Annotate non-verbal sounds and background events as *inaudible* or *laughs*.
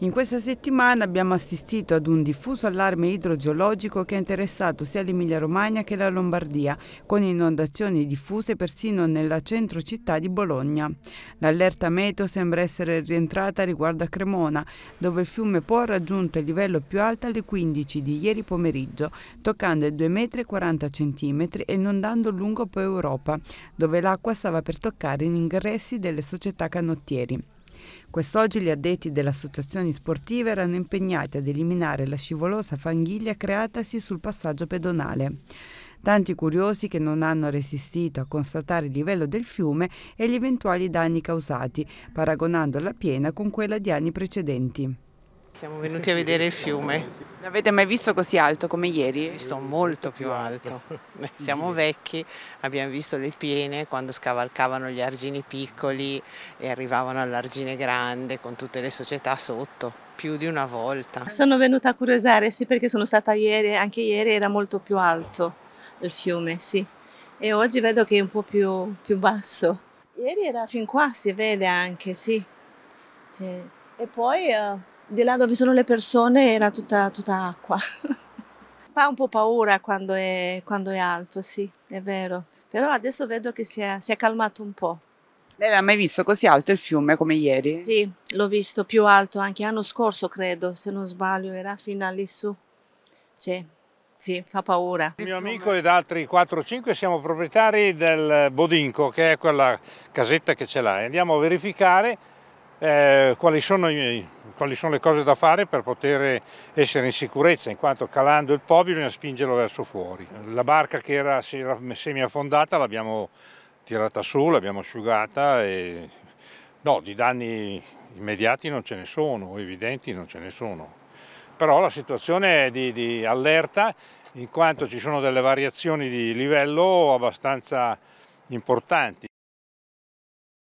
In questa settimana abbiamo assistito ad un diffuso allarme idrogeologico che ha interessato sia l'Emilia-Romagna che la Lombardia, con inondazioni diffuse persino nella centro città di Bologna. L'allerta meteo sembra essere rientrata riguardo a Cremona, dove il fiume Po ha raggiunto il livello più alto alle 15 di ieri pomeriggio, toccando i 2,40 m e inondando lungo po' Europa, dove l'acqua stava per toccare gli ingressi delle società canottieri. Quest'oggi gli addetti delle associazioni sportive erano impegnati ad eliminare la scivolosa fanghiglia creatasi sul passaggio pedonale. Tanti curiosi che non hanno resistito a constatare il livello del fiume e gli eventuali danni causati, paragonando la piena con quella di anni precedenti. Siamo venuti a vedere il fiume. L'avete mai visto così alto come ieri? Ho Visto molto più alto. Siamo vecchi, abbiamo visto le piene quando scavalcavano gli argini piccoli e arrivavano all'argine grande con tutte le società sotto, più di una volta. Sono venuta a curiosare, sì, perché sono stata ieri, anche ieri era molto più alto il fiume, sì. E oggi vedo che è un po' più, più basso. Ieri era fin qua, si vede anche, sì. Cioè, e poi... Uh di là dove sono le persone era tutta, tutta acqua. *laughs* Fa un po' paura quando è, quando è, alto, sì, è vero. Però adesso vedo che si è, si è calmato un po'. Lei l'ha mai visto così alto il fiume come ieri? Sì, l'ho visto più alto anche l'anno scorso, credo, se non sbaglio, era fino a lì su. Cioè, sì, fa paura. Il mio amico ed altri 4-5 siamo proprietari del Bodinco, che è quella casetta che ce l'ha. Andiamo a verificare eh, quali, sono, quali, sono, le cose da fare per poter essere in sicurezza, in quanto calando il po' bisogna spingerlo verso fuori. La barca che era, si era semiaffondata l'abbiamo tirata su, l'abbiamo asciugata e no, di danni immediati non ce ne sono, evidenti non ce ne sono. Però la situazione è di, di allerta in quanto ci sono delle variazioni di livello abbastanza importanti.